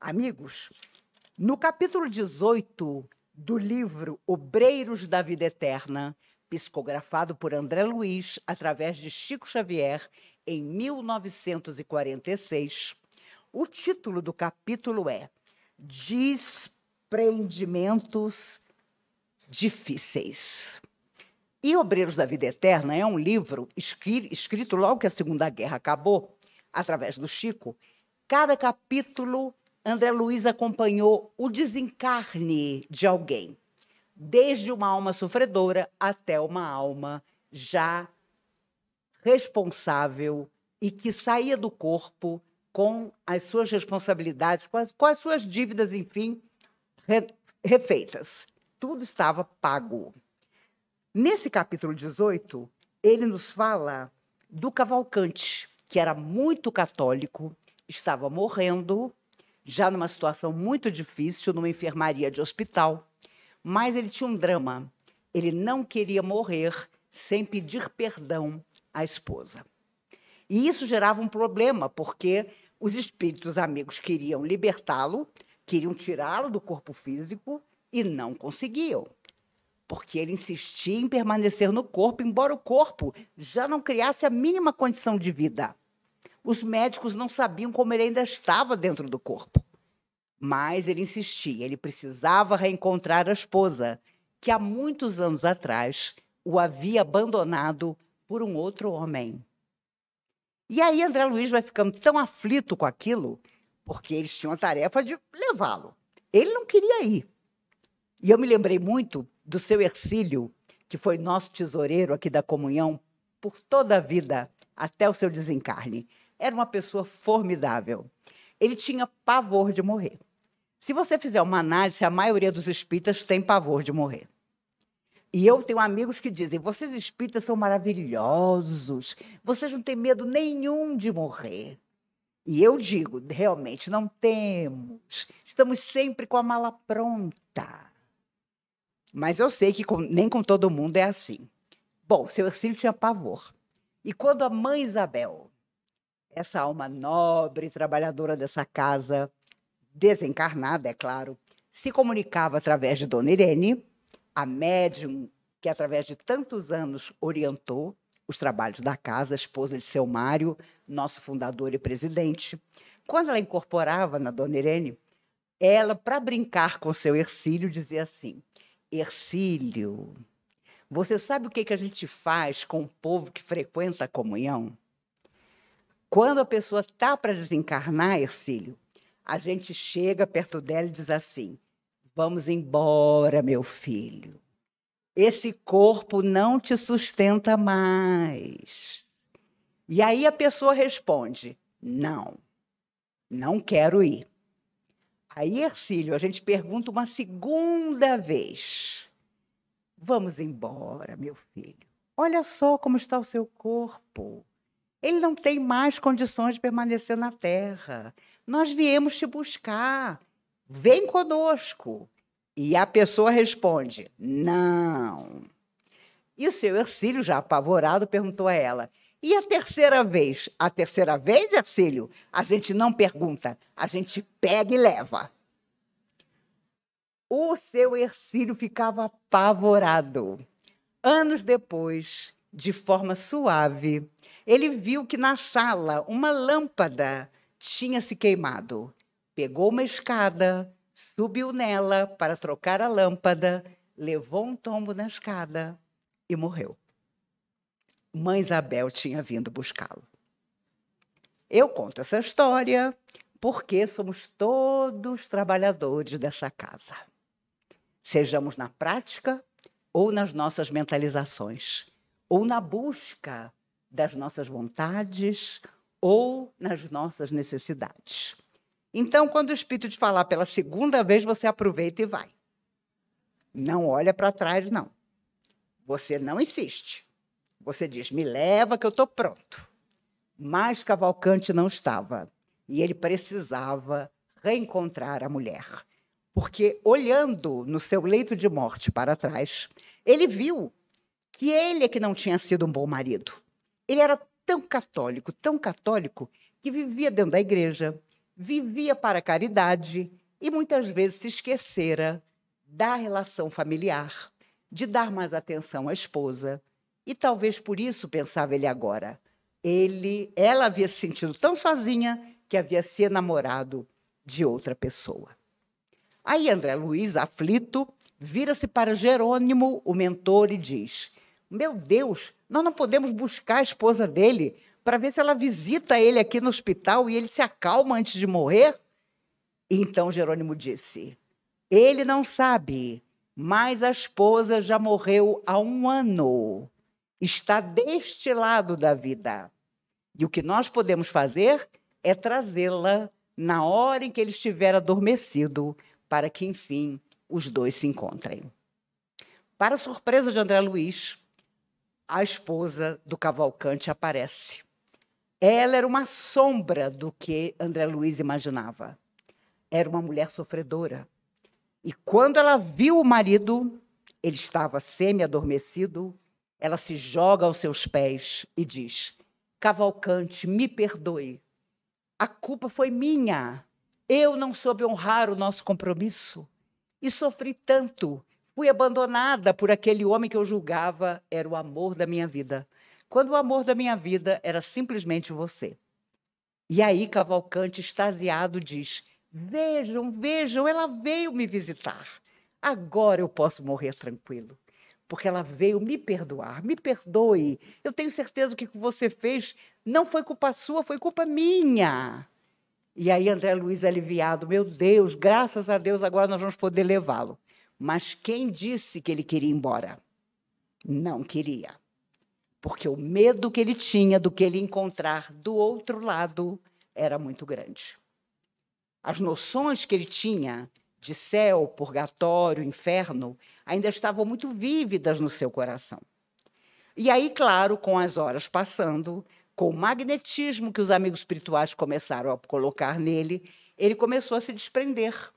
Amigos, no capítulo 18 do livro Obreiros da Vida Eterna, psicografado por André Luiz através de Chico Xavier em 1946, o título do capítulo é Desprendimentos Difíceis. E Obreiros da Vida Eterna é um livro escrito logo que a Segunda Guerra acabou, através do Chico. Cada capítulo André Luiz acompanhou o desencarne de alguém, desde uma alma sofredora até uma alma já responsável e que saía do corpo com as suas responsabilidades, com as, com as suas dívidas, enfim, re, refeitas. Tudo estava pago. Nesse capítulo 18, ele nos fala do Cavalcante, que era muito católico, estava morrendo já numa situação muito difícil, numa enfermaria de hospital. Mas ele tinha um drama. Ele não queria morrer sem pedir perdão à esposa. E isso gerava um problema, porque os espíritos amigos queriam libertá-lo, queriam tirá-lo do corpo físico e não conseguiam. Porque ele insistia em permanecer no corpo, embora o corpo já não criasse a mínima condição de vida. Os médicos não sabiam como ele ainda estava dentro do corpo. Mas ele insistia, ele precisava reencontrar a esposa, que há muitos anos atrás o havia abandonado por um outro homem. E aí André Luiz vai ficando tão aflito com aquilo, porque eles tinham a tarefa de levá-lo. Ele não queria ir. E eu me lembrei muito do seu Ercílio, que foi nosso tesoureiro aqui da comunhão por toda a vida, até o seu desencarne era uma pessoa formidável. Ele tinha pavor de morrer. Se você fizer uma análise, a maioria dos espíritas tem pavor de morrer. E eu tenho amigos que dizem: vocês espíritas são maravilhosos, vocês não têm medo nenhum de morrer. E eu digo: realmente não temos, estamos sempre com a mala pronta. Mas eu sei que com, nem com todo mundo é assim. Bom, seu Ercílio tinha pavor. E quando a mãe Isabel essa alma nobre, trabalhadora dessa casa, desencarnada, é claro, se comunicava através de Dona Irene, a médium que, através de tantos anos, orientou os trabalhos da casa, esposa de seu Mário, nosso fundador e presidente. Quando ela incorporava na Dona Irene, ela, para brincar com seu Ercílio, dizia assim: Ercílio, você sabe o que, que a gente faz com o povo que frequenta a comunhão? Quando a pessoa está para desencarnar, Ercílio, a gente chega perto dela e diz assim: Vamos embora, meu filho. Esse corpo não te sustenta mais. E aí a pessoa responde: Não, não quero ir. Aí, Ercílio, a gente pergunta uma segunda vez: Vamos embora, meu filho. Olha só como está o seu corpo. Ele não tem mais condições de permanecer na terra. Nós viemos te buscar. Vem conosco. E a pessoa responde: Não. E o seu Ercílio, já apavorado, perguntou a ela: E a terceira vez? A terceira vez, Ercílio, a gente não pergunta, a gente pega e leva. O seu Ercílio ficava apavorado. Anos depois, de forma suave. Ele viu que na sala uma lâmpada tinha se queimado. Pegou uma escada, subiu nela para trocar a lâmpada, levou um tombo na escada e morreu. Mãe Isabel tinha vindo buscá-lo. Eu conto essa história porque somos todos trabalhadores dessa casa, sejamos na prática ou nas nossas mentalizações ou na busca das nossas vontades ou nas nossas necessidades. Então, quando o Espírito te falar pela segunda vez, você aproveita e vai. Não olha para trás, não. Você não insiste. Você diz: me leva que eu estou pronto. Mas Cavalcante não estava. E ele precisava reencontrar a mulher. Porque olhando no seu leito de morte para trás, ele viu que ele é que não tinha sido um bom marido. Ele era tão católico, tão católico, que vivia dentro da igreja, vivia para a caridade e muitas vezes se esquecera da relação familiar, de dar mais atenção à esposa. E talvez por isso pensava ele agora. Ele, ela havia se sentido tão sozinha que havia se enamorado de outra pessoa. Aí André Luiz, aflito, vira-se para Jerônimo, o mentor, e diz: meu Deus, nós não podemos buscar a esposa dele para ver se ela visita ele aqui no hospital e ele se acalma antes de morrer? Então Jerônimo disse: Ele não sabe, mas a esposa já morreu há um ano. Está deste lado da vida. E o que nós podemos fazer é trazê-la na hora em que ele estiver adormecido, para que, enfim, os dois se encontrem. Para surpresa de André Luiz, a esposa do Cavalcante aparece. Ela era uma sombra do que André Luiz imaginava. Era uma mulher sofredora. E quando ela viu o marido, ele estava semi-adormecido, ela se joga aos seus pés e diz: Cavalcante, me perdoe. A culpa foi minha. Eu não soube honrar o nosso compromisso e sofri tanto. Fui abandonada por aquele homem que eu julgava era o amor da minha vida, quando o amor da minha vida era simplesmente você. E aí Cavalcante, extasiado, diz: Vejam, vejam, ela veio me visitar. Agora eu posso morrer tranquilo, porque ela veio me perdoar. Me perdoe. Eu tenho certeza que o que você fez não foi culpa sua, foi culpa minha. E aí André Luiz aliviado, meu Deus, graças a Deus agora nós vamos poder levá-lo. Mas quem disse que ele queria ir embora? Não queria. Porque o medo que ele tinha do que ele encontrar do outro lado era muito grande. As noções que ele tinha de céu, purgatório, inferno, ainda estavam muito vívidas no seu coração. E aí, claro, com as horas passando, com o magnetismo que os amigos espirituais começaram a colocar nele, ele começou a se desprender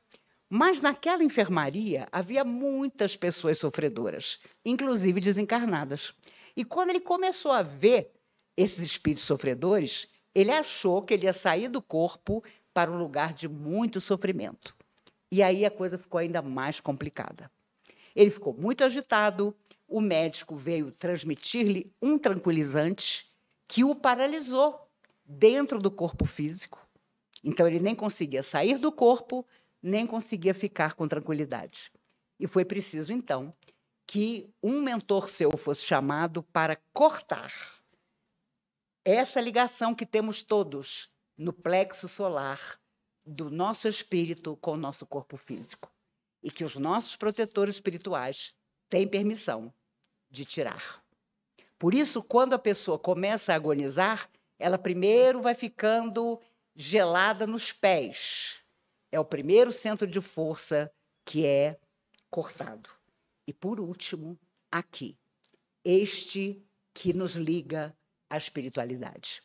mas naquela enfermaria havia muitas pessoas sofredoras, inclusive desencarnadas. E quando ele começou a ver esses espíritos sofredores, ele achou que ele ia sair do corpo para um lugar de muito sofrimento. E aí a coisa ficou ainda mais complicada. Ele ficou muito agitado, o médico veio transmitir-lhe um tranquilizante que o paralisou dentro do corpo físico. Então ele nem conseguia sair do corpo, nem conseguia ficar com tranquilidade. E foi preciso, então, que um mentor seu fosse chamado para cortar essa ligação que temos todos no plexo solar do nosso espírito com o nosso corpo físico. E que os nossos protetores espirituais têm permissão de tirar. Por isso, quando a pessoa começa a agonizar, ela primeiro vai ficando gelada nos pés é o primeiro centro de força que é cortado. E por último, aqui, este que nos liga à espiritualidade.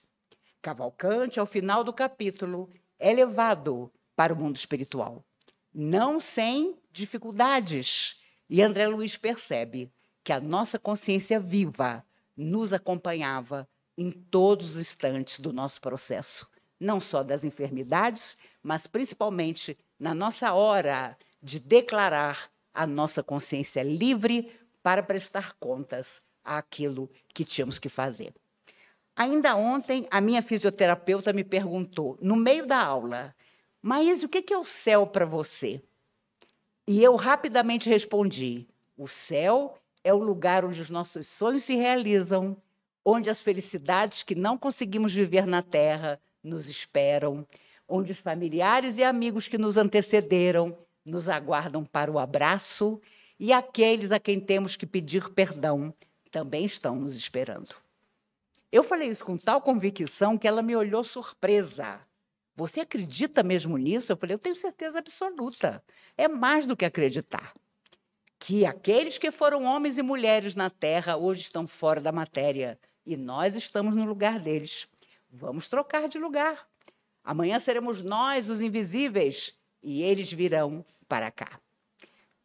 Cavalcante, ao final do capítulo, é levado para o mundo espiritual, não sem dificuldades. E André Luiz percebe que a nossa consciência viva nos acompanhava em todos os instantes do nosso processo, não só das enfermidades, mas principalmente na nossa hora de declarar a nossa consciência livre para prestar contas àquilo que tínhamos que fazer. Ainda ontem, a minha fisioterapeuta me perguntou, no meio da aula, mas o que é o céu para você? E eu rapidamente respondi: o céu é o lugar onde os nossos sonhos se realizam, onde as felicidades que não conseguimos viver na terra nos esperam, onde os familiares e amigos que nos antecederam nos aguardam para o abraço e aqueles a quem temos que pedir perdão também estão nos esperando. Eu falei isso com tal convicção que ela me olhou surpresa. Você acredita mesmo nisso? Eu falei, eu tenho certeza absoluta. É mais do que acreditar. Que aqueles que foram homens e mulheres na terra hoje estão fora da matéria e nós estamos no lugar deles. Vamos trocar de lugar. Amanhã seremos nós os invisíveis e eles virão para cá.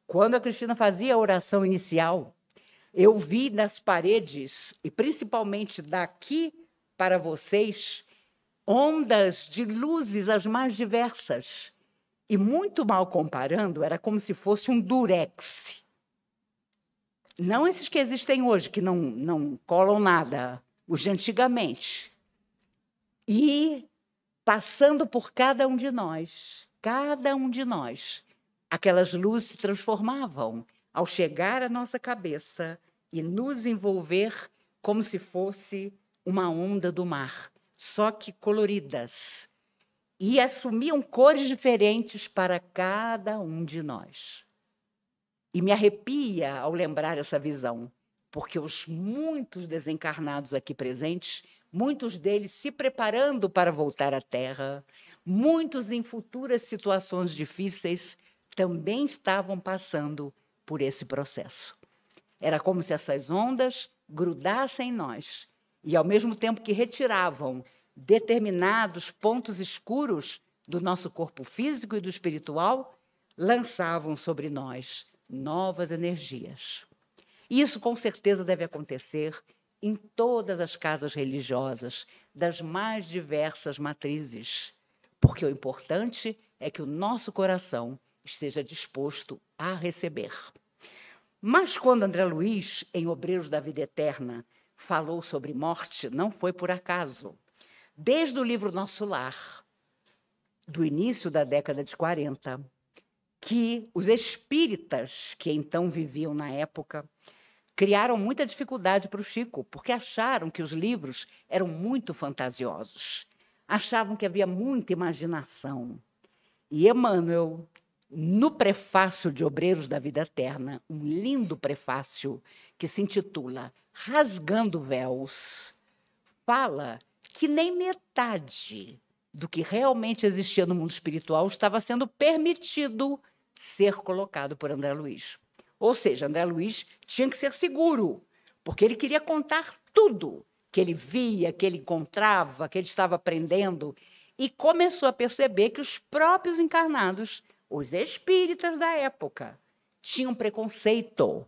Quando a Cristina fazia a oração inicial, eu vi nas paredes, e principalmente daqui para vocês, ondas de luzes as mais diversas. E muito mal comparando, era como se fosse um durex. Não esses que existem hoje, que não, não colam nada, os de antigamente. E passando por cada um de nós. Cada um de nós. Aquelas luzes se transformavam ao chegar à nossa cabeça e nos envolver como se fosse uma onda do mar, só que coloridas. E assumiam cores diferentes para cada um de nós. E me arrepia ao lembrar essa visão, porque os muitos desencarnados aqui presentes muitos deles se preparando para voltar à Terra, muitos em futuras situações difíceis também estavam passando por esse processo. Era como se essas ondas grudassem em nós e, ao mesmo tempo que retiravam determinados pontos escuros do nosso corpo físico e do espiritual, lançavam sobre nós novas energias. Isso com certeza deve acontecer em todas as casas religiosas, das mais diversas matrizes, porque o importante é que o nosso coração esteja disposto a receber. Mas quando André Luiz, em Obreiros da Vida Eterna, falou sobre morte, não foi por acaso. Desde o livro Nosso Lar, do início da década de 40, que os espíritas que então viviam na época criaram muita dificuldade para o Chico, porque acharam que os livros eram muito fantasiosos. Achavam que havia muita imaginação. E Emmanuel, no prefácio de Obreiros da Vida Eterna, um lindo prefácio que se intitula Rasgando Véus, fala que nem metade do que realmente existia no mundo espiritual estava sendo permitido ser colocado por André Luiz. Ou seja, André Luiz tinha que ser seguro, porque ele queria contar tudo que ele via, que ele encontrava, que ele estava aprendendo, e começou a perceber que os próprios encarnados, os espíritas da época, tinham preconceito.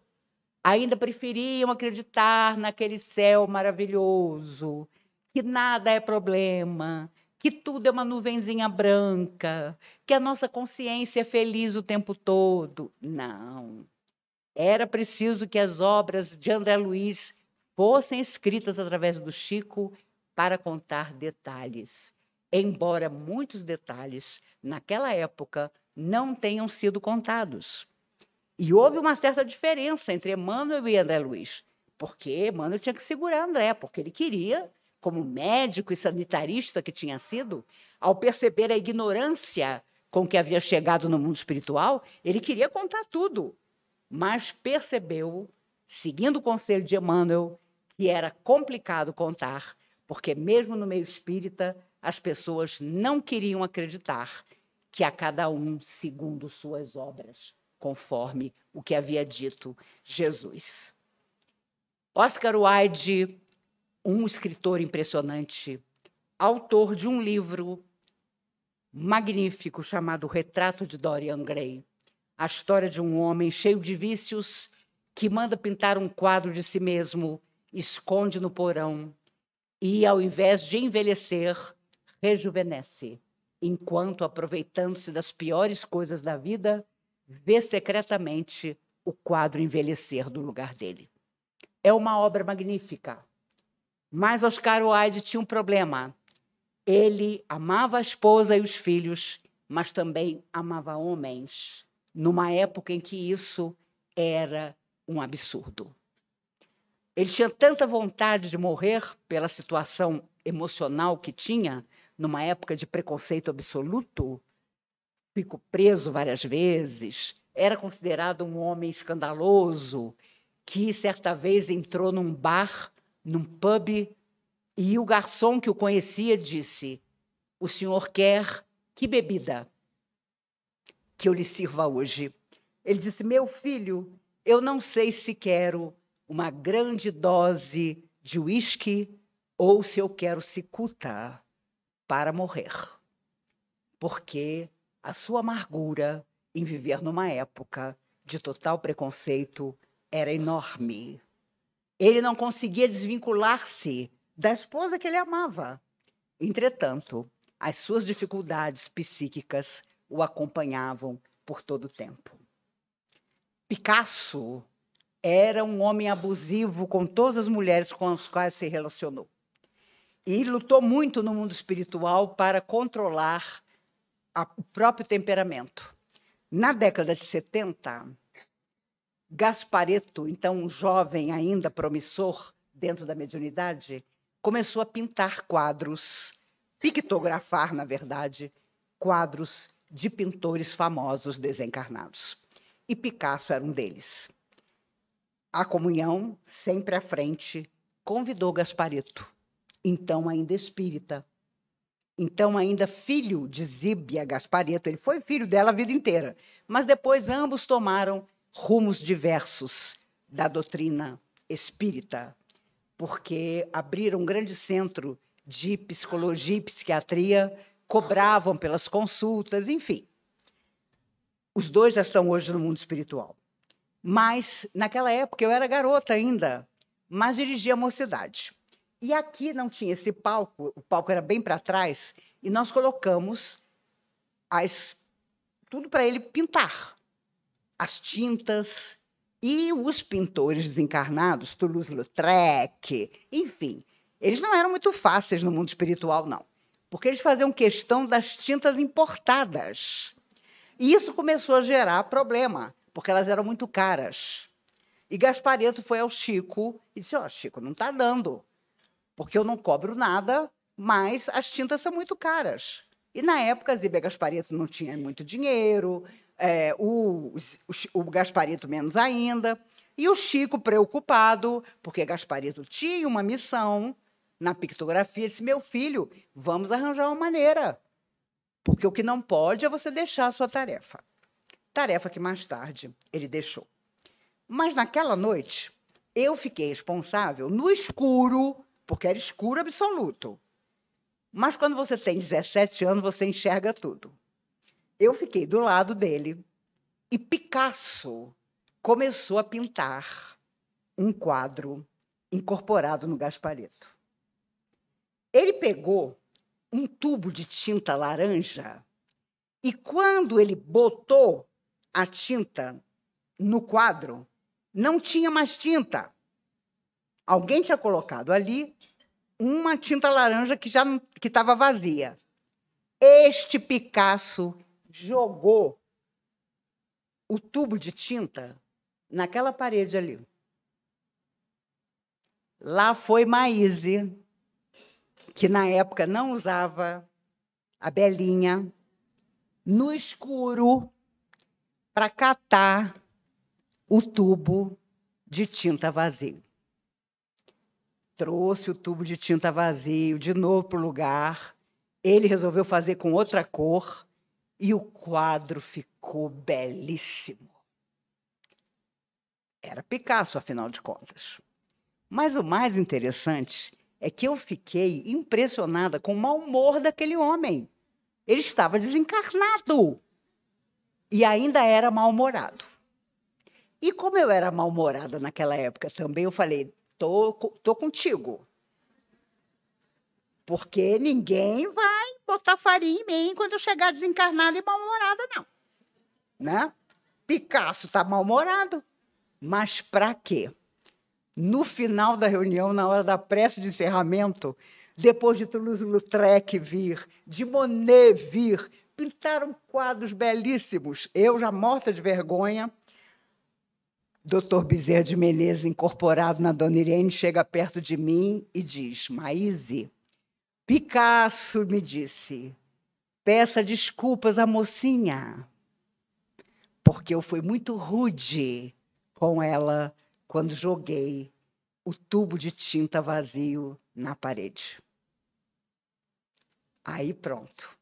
Ainda preferiam acreditar naquele céu maravilhoso, que nada é problema, que tudo é uma nuvenzinha branca, que a nossa consciência é feliz o tempo todo. Não. Era preciso que as obras de André Luiz fossem escritas através do Chico para contar detalhes, embora muitos detalhes, naquela época, não tenham sido contados. E houve uma certa diferença entre Emmanuel e André Luiz, porque Emmanuel tinha que segurar André, porque ele queria, como médico e sanitarista que tinha sido, ao perceber a ignorância com que havia chegado no mundo espiritual, ele queria contar tudo mas percebeu, seguindo o conselho de Emmanuel, que era complicado contar, porque mesmo no meio espírita, as pessoas não queriam acreditar que a cada um segundo suas obras, conforme o que havia dito Jesus. Oscar Wilde, um escritor impressionante, autor de um livro magnífico chamado Retrato de Dorian Gray, a história de um homem cheio de vícios que manda pintar um quadro de si mesmo, esconde no porão e, ao invés de envelhecer, rejuvenesce, enquanto, aproveitando-se das piores coisas da vida, vê secretamente o quadro envelhecer do lugar dele. É uma obra magnífica. Mas Oscar Wilde tinha um problema. Ele amava a esposa e os filhos, mas também amava homens numa época em que isso era um absurdo. Ele tinha tanta vontade de morrer pela situação emocional que tinha, numa época de preconceito absoluto, ficou preso várias vezes, era considerado um homem escandaloso, que certa vez entrou num bar, num pub, e o garçom que o conhecia disse: O senhor quer que bebida? que eu lhe sirva hoje. Ele disse: Meu filho, eu não sei se quero uma grande dose de uísque ou se eu quero cicuta para morrer. Porque a sua amargura em viver numa época de total preconceito era enorme. Ele não conseguia desvincular-se da esposa que ele amava. Entretanto, as suas dificuldades psíquicas o acompanhavam por todo o tempo. Picasso era um homem abusivo com todas as mulheres com as quais se relacionou. E lutou muito no mundo espiritual para controlar a, o próprio temperamento. Na década de 70, Gasparetto, então um jovem ainda promissor dentro da mediunidade, começou a pintar quadros, pictografar, na verdade, quadros de pintores famosos desencarnados. E Picasso era um deles. A comunhão, sempre à frente, convidou Gasparetto. então ainda espírita, então ainda filho de Zíbia Gasparetto, Ele foi filho dela a vida inteira, mas depois ambos tomaram rumos diversos da doutrina espírita, porque abriram um grande centro de psicologia e psiquiatria cobravam pelas consultas, enfim. Os dois já estão hoje no mundo espiritual. Mas, naquela época, eu era garota ainda, mas dirigia a mocidade. E aqui não tinha esse palco, o palco era bem para trás, e nós colocamos as, tudo para ele pintar. As tintas e os pintores desencarnados, Toulouse-Lautrec, enfim. Eles não eram muito fáceis no mundo espiritual, não porque eles faziam questão das tintas importadas. E isso começou a gerar problema, porque elas eram muito caras. E Gasparito foi ao Chico e disse: Ó, oh, Chico, não está dando, porque eu não cobro nada, mas as tintas são muito caras. E na época, Zibia Gasparito não tinha muito dinheiro, é, o, o, o Gasparito menos ainda. E o Chico preocupado, porque Gasparito tinha uma missão na pictografia, disse: meu filho, vamos arranjar uma maneira. Porque o que não pode é você deixar a sua tarefa. Tarefa que mais tarde ele deixou. Mas naquela noite, eu fiquei responsável no escuro, porque era escuro absoluto. Mas quando você tem 17 anos, você enxerga tudo. Eu fiquei do lado dele e Picasso começou a pintar um quadro incorporado no gasparito. Ele pegou um tubo de tinta laranja e quando ele botou a tinta no quadro, não tinha mais tinta. Alguém tinha colocado ali uma tinta laranja que já que estava vazia. Este Picasso jogou o tubo de tinta naquela parede ali. Lá foi Maíse que na época não usava a belinha, no escuro, para catar o tubo de tinta vazio. Trouxe o tubo de tinta vazio de novo para o lugar. Ele resolveu fazer com outra cor e o quadro ficou belíssimo. Era Picasso, afinal de contas. Mas o mais interessante é que eu fiquei impressionada com o mau humor daquele homem. Ele estava desencarnado e ainda era mal-humorado. E como eu era mal-humorada naquela época também, eu falei: tô, tô contigo. Porque ninguém vai botar farinha em mim quando eu chegar desencarnada e mal-humorada, não. Né? Picasso está mal-humorado. Mas para quê? no final da reunião, na hora da prece de encerramento, depois de Toulouse-Lautrec vir, de Monet vir, pintaram quadros belíssimos. Eu, já morta de vergonha, Dr. Bezerra de Menezes, incorporado na Dona Irene, chega perto de mim e diz: Maíse, Picasso me disse, peça desculpas à mocinha, porque eu fui muito rude com ela quando joguei o tubo de tinta vazio na parede. Aí pronto.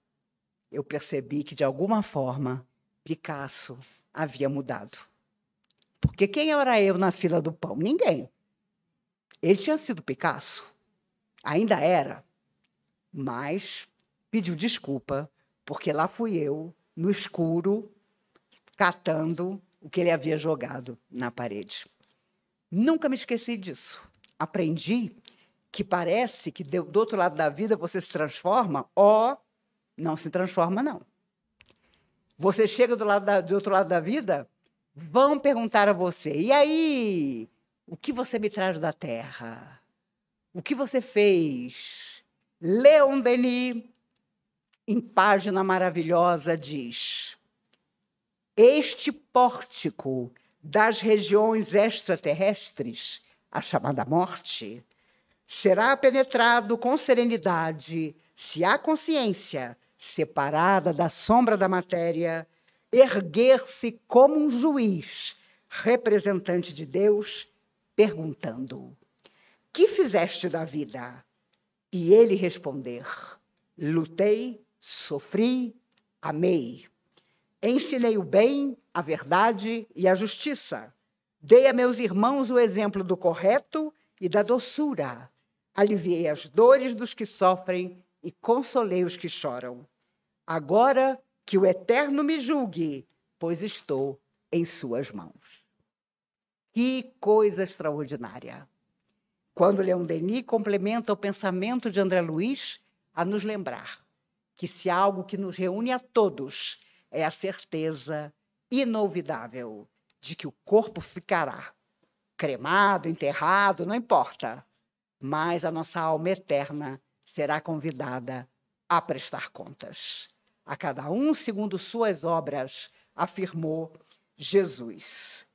Eu percebi que, de alguma forma, Picasso havia mudado. Porque quem era eu na fila do pão? Ninguém. Ele tinha sido Picasso. Ainda era. Mas pediu desculpa, porque lá fui eu, no escuro, catando o que ele havia jogado na parede. Nunca me esqueci disso. Aprendi que parece que do outro lado da vida você se transforma, ó, não se transforma, não. Você chega do, lado da, do outro lado da vida, vão perguntar a você: e aí? O que você me traz da terra? O que você fez? Leon Denis, em página maravilhosa, diz: Este pórtico das regiões extraterrestres, a chamada morte, será penetrado com serenidade se a consciência, separada da sombra da matéria, erguer-se como um juiz, representante de Deus, perguntando: Que fizeste da vida? E ele responder: Lutei, sofri, amei. Ensinei o bem a verdade e a justiça. Dei a meus irmãos o exemplo do correto e da doçura. Aliviei as dores dos que sofrem e consolei os que choram. Agora que o Eterno me julgue, pois estou em suas mãos. Que coisa extraordinária! Quando Leon Denis complementa o pensamento de André Luiz a nos lembrar que se há algo que nos reúne a todos é a certeza inolvidável de que o corpo ficará cremado, enterrado, não importa, mas a nossa alma eterna será convidada a prestar contas. A cada um segundo suas obras, afirmou Jesus.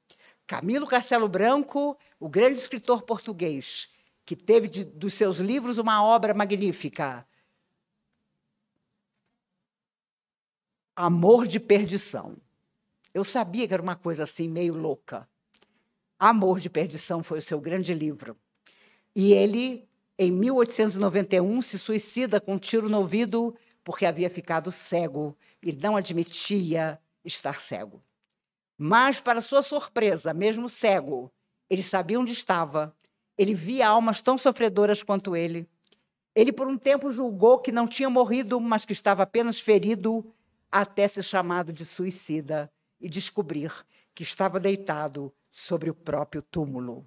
Camilo Castelo Branco, o grande escritor português, que teve de, dos seus livros uma obra magnífica, Amor de Perdição. Eu sabia que era uma coisa assim, meio louca. Amor de Perdição foi o seu grande livro. E ele, em 1891, se suicida com um tiro no ouvido porque havia ficado cego e não admitia estar cego. Mas, para sua surpresa, mesmo cego, ele sabia onde estava, ele via almas tão sofredoras quanto ele. Ele, por um tempo, julgou que não tinha morrido, mas que estava apenas ferido, até ser chamado de suicida e descobrir que estava deitado sobre o próprio túmulo.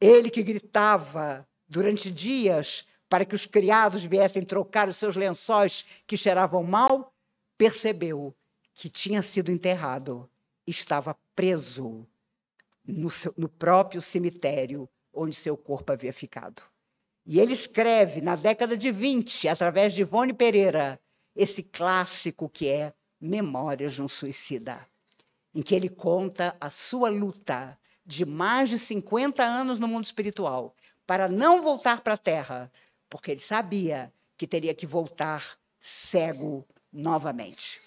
Ele que gritava durante dias para que os criados viessem trocar os seus lençóis que cheiravam mal, percebeu que tinha sido enterrado, estava preso no, seu, no próprio cemitério onde seu corpo havia ficado. E ele escreve, na década de 20, através de Ivone Pereira, esse clássico que é Memórias de um Suicida, em que ele conta a sua luta de mais de 50 anos no mundo espiritual para não voltar para a Terra, porque ele sabia que teria que voltar cego novamente.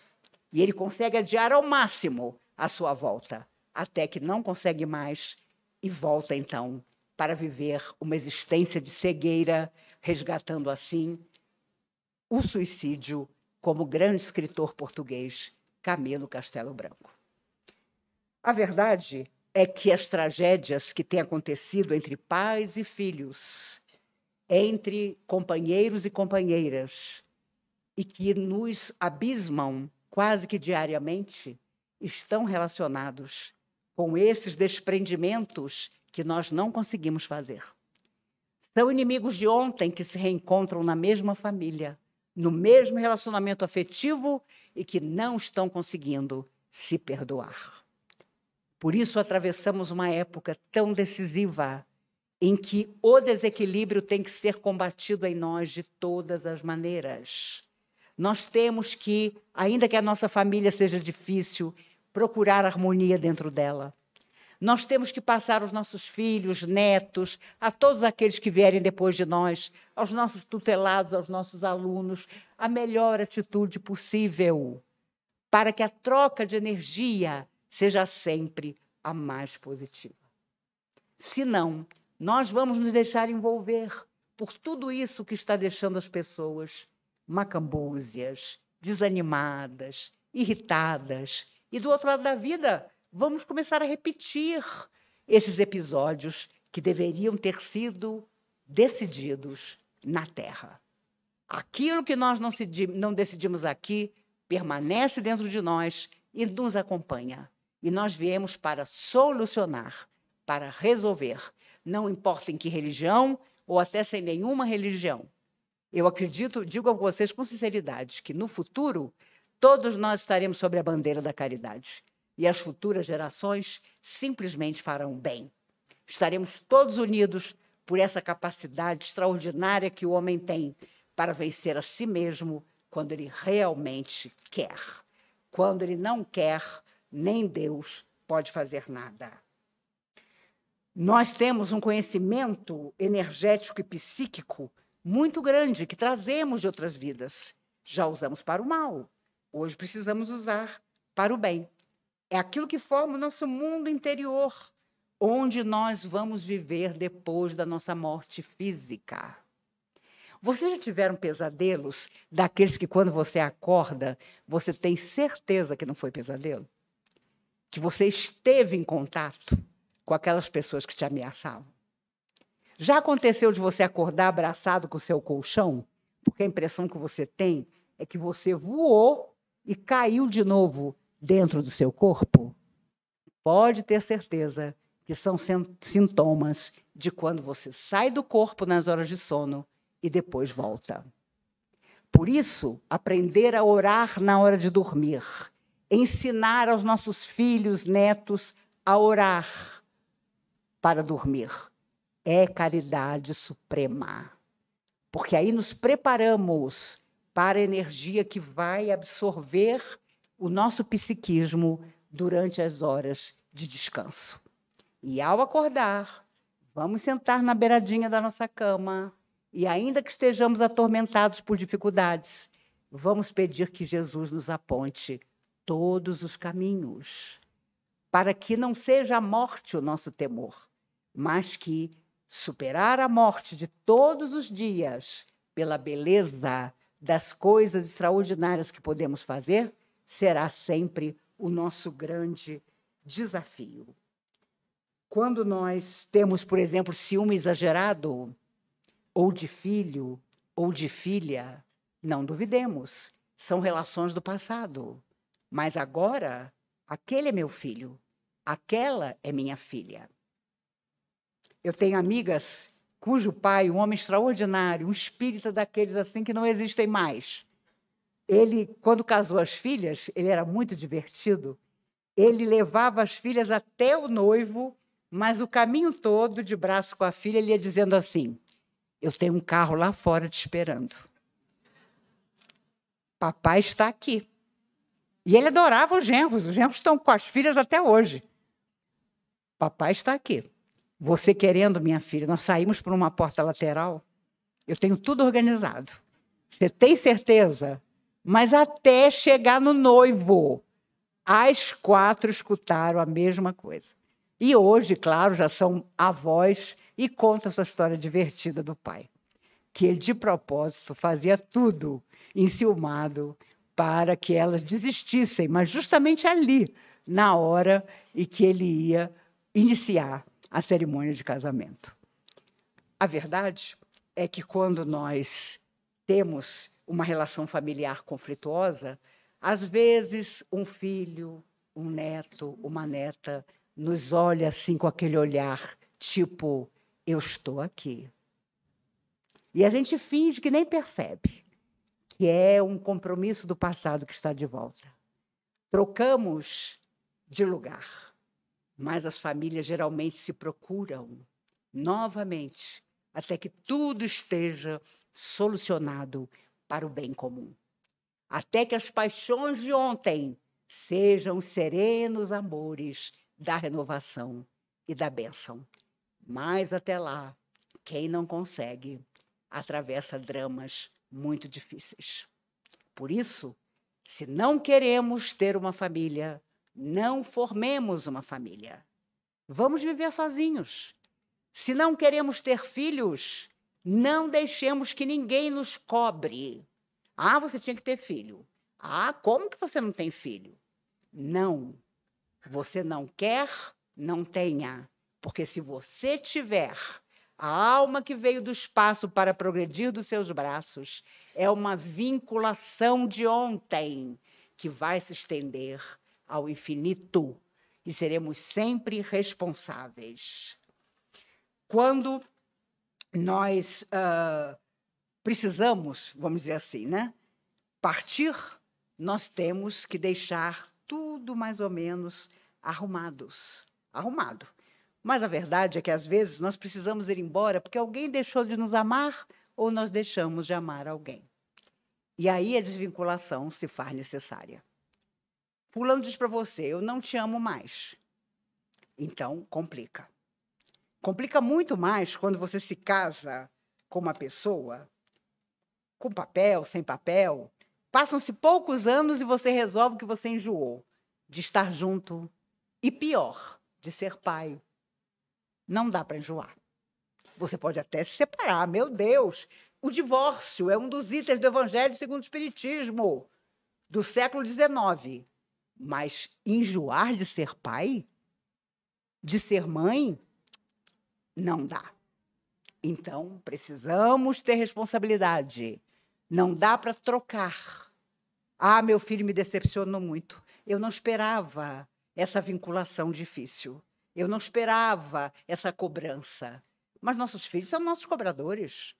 E ele consegue adiar ao máximo a sua volta, até que não consegue mais e volta então para viver uma existência de cegueira, resgatando assim o suicídio como o grande escritor português Camilo Castelo Branco. A verdade é que as tragédias que têm acontecido entre pais e filhos, entre companheiros e companheiras, e que nos abismam quase que diariamente, estão relacionados com esses desprendimentos que nós não conseguimos fazer. São inimigos de ontem que se reencontram na mesma família, no mesmo relacionamento afetivo e que não estão conseguindo se perdoar. Por isso atravessamos uma época tão decisiva em que o desequilíbrio tem que ser combatido em nós de todas as maneiras. Nós temos que, ainda que a nossa família seja difícil, procurar harmonia dentro dela, nós temos que passar aos nossos filhos, netos, a todos aqueles que vierem depois de nós, aos nossos tutelados, aos nossos alunos, a melhor atitude possível, para que a troca de energia seja sempre a mais positiva. Se não, nós vamos nos deixar envolver por tudo isso que está deixando as pessoas macambúzias, desanimadas, irritadas. E do outro lado da vida, vamos começar a repetir esses episódios que deveriam ter sido decididos na Terra. Aquilo que nós não, não decidimos aqui permanece dentro de nós e nos acompanha. E nós viemos para solucionar, para resolver, não importa em que religião ou até sem nenhuma religião. Eu acredito, digo a vocês com sinceridade, que no futuro todos nós estaremos sobre a bandeira da caridade e as futuras gerações simplesmente farão bem. Estaremos todos unidos por essa capacidade extraordinária que o homem tem para vencer a si mesmo quando ele realmente quer. Quando ele não quer, nem Deus pode fazer nada. Nós temos um conhecimento energético e psíquico muito grande que trazemos de outras vidas. Já usamos para o mal, hoje precisamos usar para o bem. É aquilo que forma o nosso mundo interior, onde nós vamos viver depois da nossa morte física. Vocês já tiveram pesadelos daqueles que, quando você acorda, você tem certeza que não foi pesadelo? Que você esteve em contato com aquelas pessoas que te ameaçavam? Já aconteceu de você acordar abraçado com o seu colchão? Porque a impressão que você tem é que você voou e caiu de novo dentro do seu corpo, pode ter certeza que são sintomas de quando você sai do corpo nas horas de sono e depois volta. Por isso, aprender a orar na hora de dormir, ensinar aos nossos filhos, netos a orar para dormir, é caridade suprema. Porque aí nos preparamos para a energia que vai absorver o nosso psiquismo durante as horas de descanso. E ao acordar, vamos sentar na beiradinha da nossa cama e, ainda que estejamos atormentados por dificuldades, vamos pedir que Jesus nos aponte todos os caminhos, para que não seja a morte o nosso temor, mas que superar a morte de todos os dias pela beleza das coisas extraordinárias que podemos fazer será sempre o nosso grande desafio. Quando nós temos, por exemplo, ciúme exagerado, ou de filho, ou de filha, não duvidemos, são relações do passado. Mas agora, aquele é meu filho, aquela é minha filha. Eu tenho amigas cujo pai, um homem extraordinário, um espírita daqueles assim que não existem mais, ele, quando casou as filhas, ele era muito divertido. Ele levava as filhas até o noivo, mas o caminho todo, de braço com a filha, ele ia dizendo assim: Eu tenho um carro lá fora te esperando. Papai está aqui. E ele adorava os genros. Os genros estão com as filhas até hoje. Papai está aqui. Você querendo, minha filha, nós saímos por uma porta lateral. Eu tenho tudo organizado. Você tem certeza? mas até chegar no noivo. As quatro escutaram a mesma coisa. E hoje, claro, já são avós e conta essa história divertida do pai, que ele de propósito fazia tudo enciumado para que elas desistissem, mas justamente ali, na hora em que ele ia iniciar a cerimônia de casamento. A verdade é que quando nós temos uma relação familiar conflituosa, às vezes um filho, um neto, uma neta nos olha assim com aquele olhar tipo eu estou aqui. E a gente finge que nem percebe que é um compromisso do passado que está de volta. Trocamos de lugar, mas as famílias geralmente se procuram novamente até que tudo esteja solucionado para o bem comum. Até que as paixões de ontem sejam os serenos amores da renovação e da bênção. Mas até lá, quem não consegue atravessa dramas muito difíceis. Por isso, se não queremos ter uma família, não formemos uma família. Vamos viver sozinhos. Se não queremos ter filhos, não deixemos que ninguém nos cobre. Ah, você tinha que ter filho. Ah, como que você não tem filho? Não. Você não quer, não tenha. Porque se você tiver a alma que veio do espaço para progredir dos seus braços, é uma vinculação de ontem que vai se estender ao infinito e seremos sempre responsáveis. Quando nós uh, precisamos, vamos dizer assim, né? Partir, nós temos que deixar tudo mais ou menos arrumados, arrumado. Mas a verdade é que às vezes nós precisamos ir embora porque alguém deixou de nos amar ou nós deixamos de amar alguém. E aí a desvinculação se faz necessária. Fulano diz para você: Eu não te amo mais. Então complica. Complica muito mais quando você se casa com uma pessoa, com papel, sem papel. Passam-se poucos anos e você resolve que você enjoou de estar junto e pior, de ser pai. Não dá para enjoar. Você pode até se separar, meu Deus. O divórcio é um dos itens do Evangelho segundo o Espiritismo, do século XIX. Mas enjoar de ser pai? De ser mãe? Não dá. Então, precisamos ter responsabilidade. Não dá para trocar. Ah, meu filho me decepcionou muito. Eu não esperava essa vinculação difícil. Eu não esperava essa cobrança. Mas nossos filhos são nossos cobradores.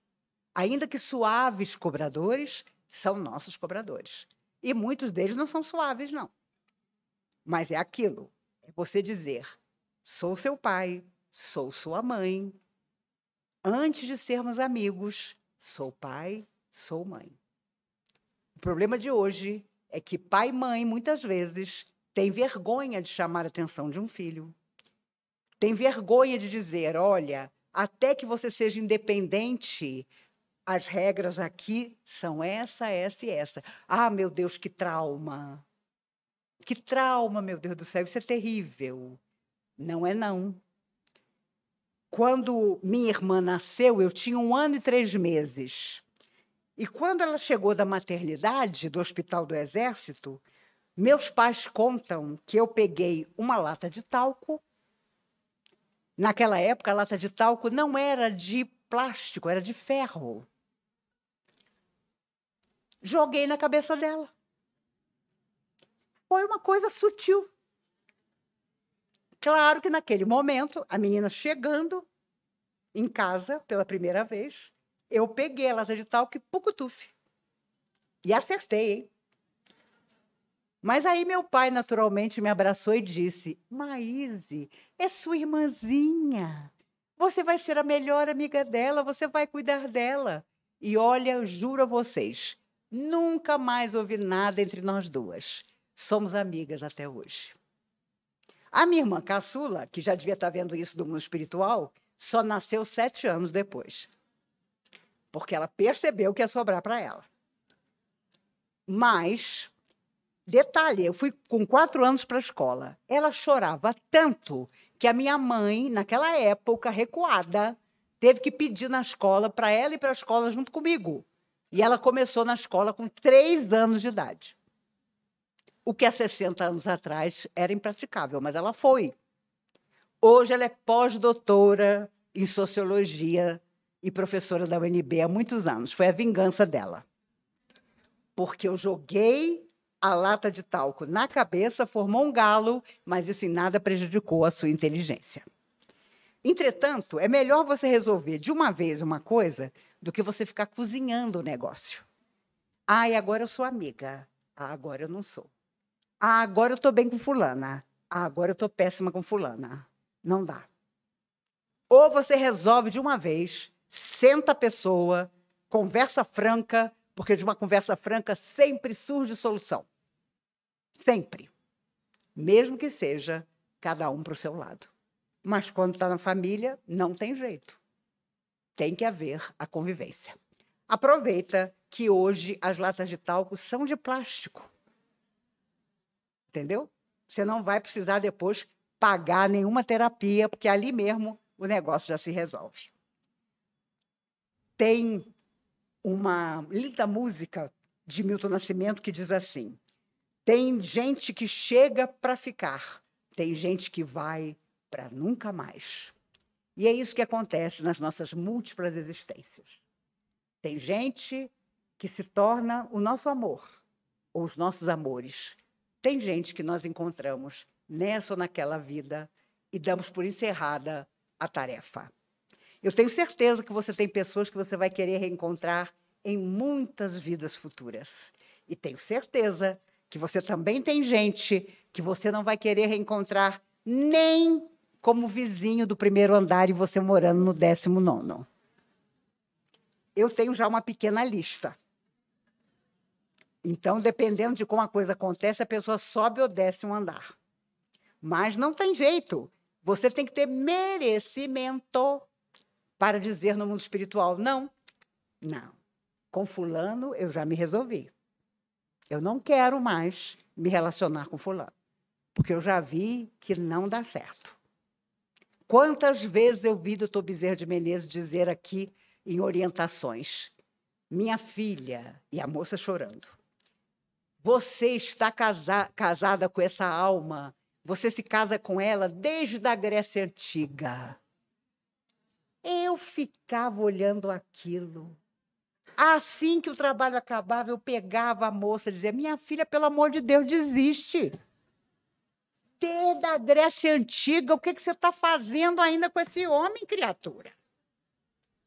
Ainda que suaves cobradores, são nossos cobradores. E muitos deles não são suaves, não. Mas é aquilo: é você dizer, sou seu pai, sou sua mãe. Antes de sermos amigos, sou pai, sou mãe. O problema de hoje é que pai e mãe, muitas vezes, têm vergonha de chamar a atenção de um filho. Tem vergonha de dizer: olha, até que você seja independente, as regras aqui são essa, essa e essa. Ah, meu Deus, que trauma! Que trauma, meu Deus do céu, isso é terrível. Não é não. Quando minha irmã nasceu, eu tinha um ano e três meses. E quando ela chegou da maternidade, do Hospital do Exército, meus pais contam que eu peguei uma lata de talco. Naquela época, a lata de talco não era de plástico, era de ferro. Joguei na cabeça dela. Foi uma coisa sutil. Claro que naquele momento, a menina chegando em casa pela primeira vez, eu peguei a lata de talco e pucutuf. E acertei, hein? Mas aí meu pai naturalmente me abraçou e disse: Maíse, é sua irmãzinha. Você vai ser a melhor amiga dela, você vai cuidar dela. E olha, juro a vocês, nunca mais ouvi nada entre nós duas. Somos amigas até hoje. A minha irmã caçula, que já devia estar tá vendo isso do mundo espiritual, só nasceu sete anos depois. Porque ela percebeu que ia sobrar para ela. Mas, detalhe, eu fui com quatro anos para a escola. Ela chorava tanto que a minha mãe, naquela época, recuada, teve que pedir na escola para ela ir para a escola junto comigo. E ela começou na escola com três anos de idade. O que há 60 anos atrás era impraticável, mas ela foi. Hoje ela é pós-doutora em sociologia e professora da UNB há muitos anos. Foi a vingança dela. Porque eu joguei a lata de talco na cabeça, formou um galo, mas isso em nada prejudicou a sua inteligência. Entretanto, é melhor você resolver de uma vez uma coisa do que você ficar cozinhando o negócio. Ah, e agora eu sou amiga. Ah, agora eu não sou. Ah, agora eu estou bem com fulana. Ah, agora eu estou péssima com fulana. Não dá. Ou você resolve de uma vez, senta a pessoa, conversa franca, porque de uma conversa franca sempre surge solução. Sempre. Mesmo que seja cada um para o seu lado. Mas quando está na família, não tem jeito. Tem que haver a convivência. Aproveita que hoje as latas de talco são de plástico. Entendeu? Você não vai precisar depois pagar nenhuma terapia, porque ali mesmo o negócio já se resolve. Tem uma linda música de Milton Nascimento que diz assim: tem gente que chega para ficar, tem gente que vai para nunca mais. E é isso que acontece nas nossas múltiplas existências. Tem gente que se torna o nosso amor, ou os nossos amores, tem gente que nós encontramos nessa ou naquela vida e damos por encerrada a tarefa. Eu tenho certeza que você tem pessoas que você vai querer reencontrar em muitas vidas futuras. E tenho certeza que você também tem gente que você não vai querer reencontrar nem como vizinho do primeiro andar e você morando no décimo nono. Eu tenho já uma pequena lista então, dependendo de como a coisa acontece, a pessoa sobe ou desce um andar. Mas não tem jeito. Você tem que ter merecimento para dizer no mundo espiritual: não, não. Com Fulano eu já me resolvi. Eu não quero mais me relacionar com Fulano, porque eu já vi que não dá certo. Quantas vezes eu vi o doutor Bezerra de Menezes dizer aqui em orientações: minha filha, e a moça chorando. Você está casa, casada com essa alma. Você se casa com ela desde a Grécia Antiga. Eu ficava olhando aquilo. Assim que o trabalho acabava, eu pegava a moça e dizia: Minha filha, pelo amor de Deus, desiste. Desde a Grécia Antiga, o que, que você está fazendo ainda com esse homem, criatura?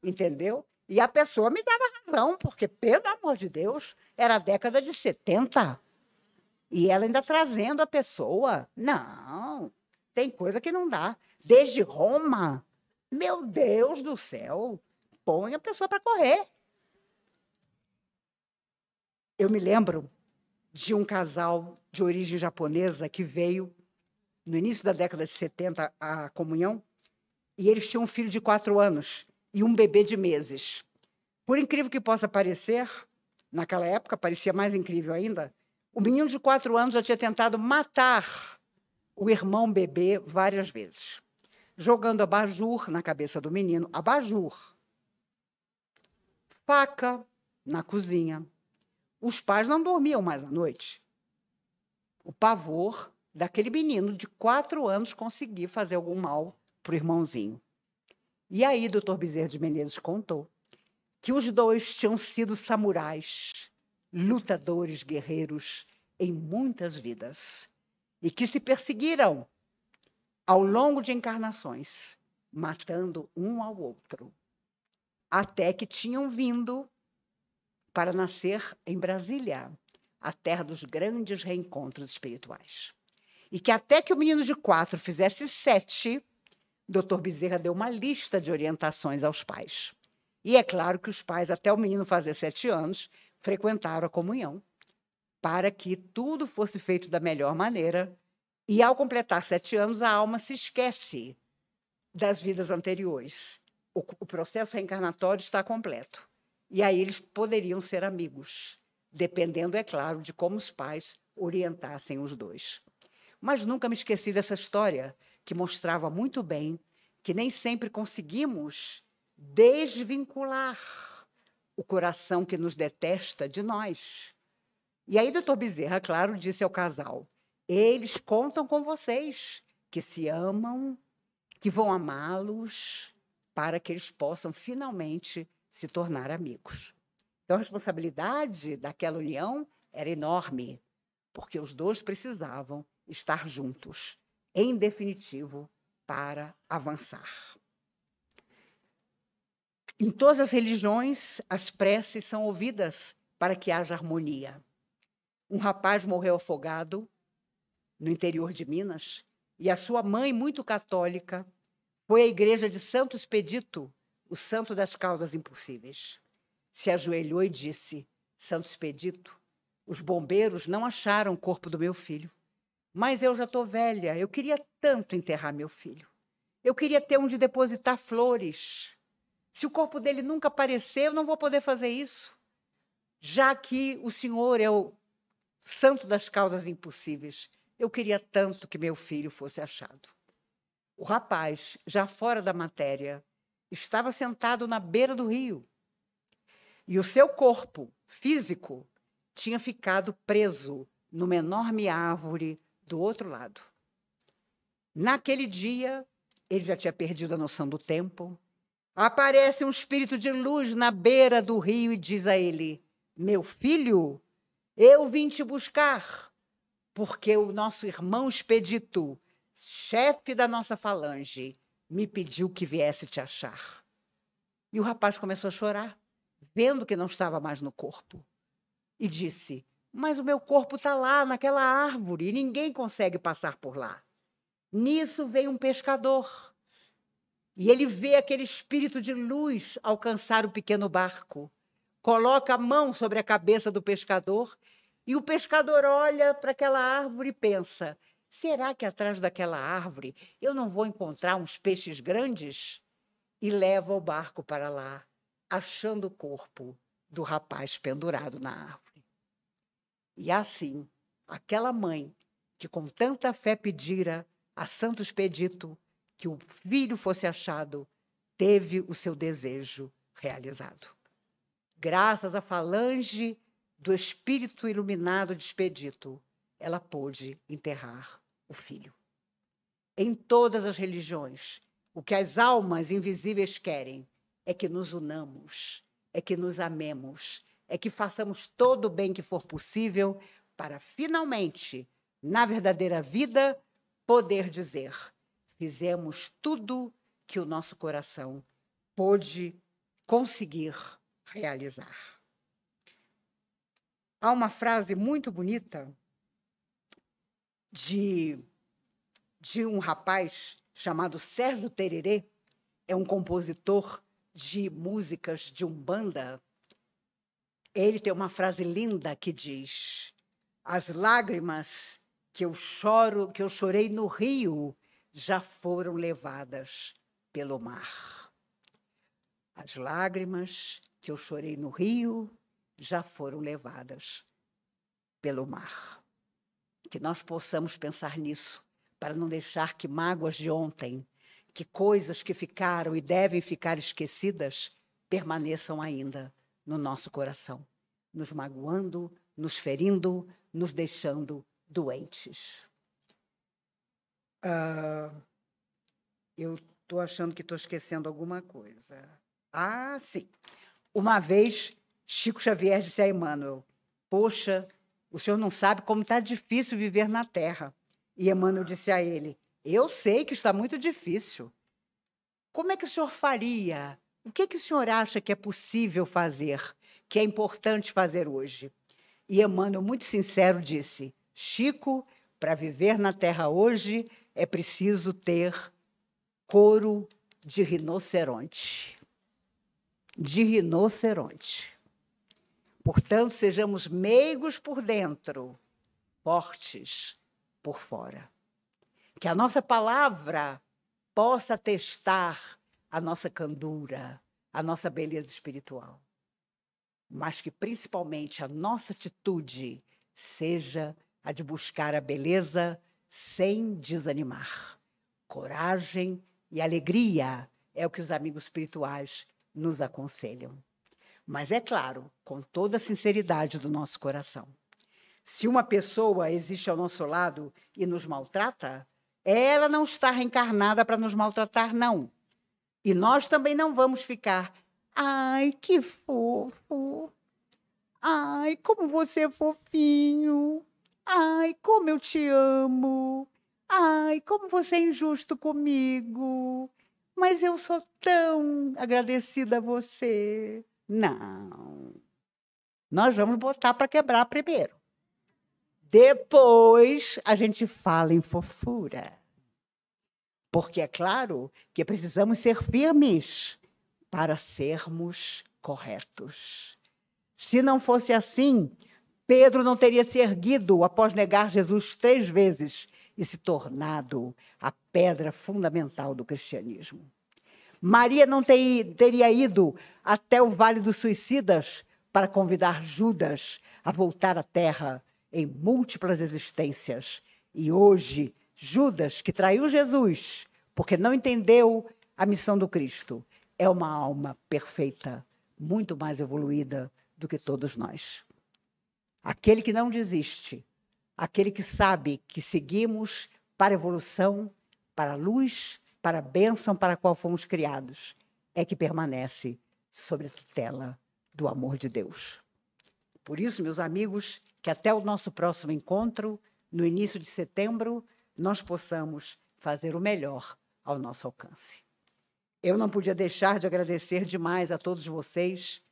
Entendeu? E a pessoa me dava razão, porque, pelo amor de Deus, era a década de 70. E ela ainda trazendo a pessoa. Não, tem coisa que não dá. Desde Roma. Meu Deus do céu. Põe a pessoa para correr. Eu me lembro de um casal de origem japonesa que veio no início da década de 70 à comunhão e eles tinham um filho de quatro anos e um bebê de meses. Por incrível que possa parecer, naquela época parecia mais incrível ainda, o menino de quatro anos já tinha tentado matar o irmão bebê várias vezes, jogando abajur na cabeça do menino, abajur, faca na cozinha. Os pais não dormiam mais à noite. O pavor daquele menino de quatro anos conseguir fazer algum mal para o irmãozinho. E aí, doutor Bezerra de Menezes contou que os dois tinham sido samurais, lutadores, guerreiros em muitas vidas, e que se perseguiram ao longo de encarnações, matando um ao outro, até que tinham vindo para nascer em Brasília, a terra dos grandes reencontros espirituais. E que até que o menino de quatro fizesse sete, Dr. Bezerra deu uma lista de orientações aos pais. E é claro que os pais, até o menino fazer sete anos, frequentaram a comunhão para que tudo fosse feito da melhor maneira. E ao completar sete anos, a alma se esquece das vidas anteriores. O, o processo reencarnatório está completo. E aí eles poderiam ser amigos, dependendo, é claro, de como os pais orientassem os dois. Mas nunca me esqueci dessa história, que mostrava muito bem que nem sempre conseguimos desvincular o coração que nos detesta de nós. E aí, doutor Bezerra, claro, disse ao casal: eles contam com vocês, que se amam, que vão amá-los, para que eles possam finalmente se tornar amigos. Então, a responsabilidade daquela união era enorme, porque os dois precisavam estar juntos em definitivo, para avançar. Em todas as religiões, as preces são ouvidas para que haja harmonia. Um rapaz morreu afogado no interior de Minas e a sua mãe, muito católica, foi à igreja de Santo Expedito, o santo das causas impossíveis. Se ajoelhou e disse: Santo Expedito, os bombeiros não acharam o corpo do meu filho. Mas eu já estou velha. Eu queria tanto enterrar meu filho. Eu queria ter onde depositar flores. Se o corpo dele nunca aparecer, eu não vou poder fazer isso. Já que o Senhor é o santo das causas impossíveis, eu queria tanto que meu filho fosse achado. O rapaz, já fora da matéria, estava sentado na beira do rio. E o seu corpo físico tinha ficado preso numa enorme árvore do outro lado. Naquele dia, ele já tinha perdido a noção do tempo. Aparece um espírito de luz na beira do rio e diz a ele: Meu filho, eu vim te buscar, porque o nosso irmão expedito, chefe da nossa falange, me pediu que viesse te achar. E o rapaz começou a chorar, vendo que não estava mais no corpo, e disse: mas o meu corpo está lá, naquela árvore, e ninguém consegue passar por lá. Nisso vem um pescador. E ele vê aquele espírito de luz alcançar o pequeno barco. Coloca a mão sobre a cabeça do pescador e o pescador olha para aquela árvore e pensa: será que atrás daquela árvore eu não vou encontrar uns peixes grandes? E leva o barco para lá, achando o corpo do rapaz pendurado na árvore. E é assim, aquela mãe que com tanta fé pedira a Santo Expedito que o filho fosse achado, teve o seu desejo realizado. Graças à falange do espírito iluminado de Expedito, ela pôde enterrar o filho. Em todas as religiões, o que as almas invisíveis querem é que nos unamos, é que nos amemos, é que façamos todo o bem que for possível para finalmente, na verdadeira vida, poder dizer: fizemos tudo que o nosso coração pôde conseguir realizar. Há uma frase muito bonita de, de um rapaz chamado Sérgio Tererê, é um compositor de músicas de Umbanda ele tem uma frase linda que diz: As lágrimas que eu choro, que eu chorei no rio, já foram levadas pelo mar. As lágrimas que eu chorei no rio já foram levadas pelo mar. Que nós possamos pensar nisso, para não deixar que mágoas de ontem, que coisas que ficaram e devem ficar esquecidas, permaneçam ainda no nosso coração, nos magoando, nos ferindo, nos deixando doentes. Uh, eu estou achando que estou esquecendo alguma coisa. Ah, sim. Uma vez, Chico Xavier disse a Emmanuel: Poxa, o senhor não sabe como está difícil viver na Terra. E Emmanuel disse a ele: Eu sei que está muito difícil. Como é que o senhor faria o que, é que o senhor acha que é possível fazer, que é importante fazer hoje? E Emmanuel, muito sincero, disse: Chico, para viver na Terra hoje é preciso ter couro de rinoceronte. De rinoceronte. Portanto, sejamos meigos por dentro, fortes por fora. Que a nossa palavra possa testar a nossa candura, a nossa beleza espiritual, mas que principalmente a nossa atitude seja a de buscar a beleza sem desanimar. Coragem e alegria é o que os amigos espirituais nos aconselham. Mas é claro, com toda a sinceridade do nosso coração. Se uma pessoa existe ao nosso lado e nos maltrata, ela não está reencarnada para nos maltratar, não. E nós também não vamos ficar, ai, que fofo. Ai, como você é fofinho. Ai, como eu te amo. Ai, como você é injusto comigo. Mas eu sou tão agradecida a você. Não. Nós vamos botar para quebrar primeiro. Depois a gente fala em fofura. Porque é claro que precisamos ser firmes para sermos corretos. Se não fosse assim, Pedro não teria se erguido após negar Jesus três vezes e se tornado a pedra fundamental do cristianismo. Maria não teria ido até o Vale dos Suicidas para convidar Judas a voltar à terra em múltiplas existências e hoje Judas, que traiu Jesus porque não entendeu a missão do Cristo, é uma alma perfeita, muito mais evoluída do que todos nós. Aquele que não desiste, aquele que sabe que seguimos para a evolução, para a luz, para a bênção para a qual fomos criados, é que permanece sob a tutela do amor de Deus. Por isso, meus amigos, que até o nosso próximo encontro, no início de setembro, nós possamos fazer o melhor ao nosso alcance. Eu não podia deixar de agradecer demais a todos vocês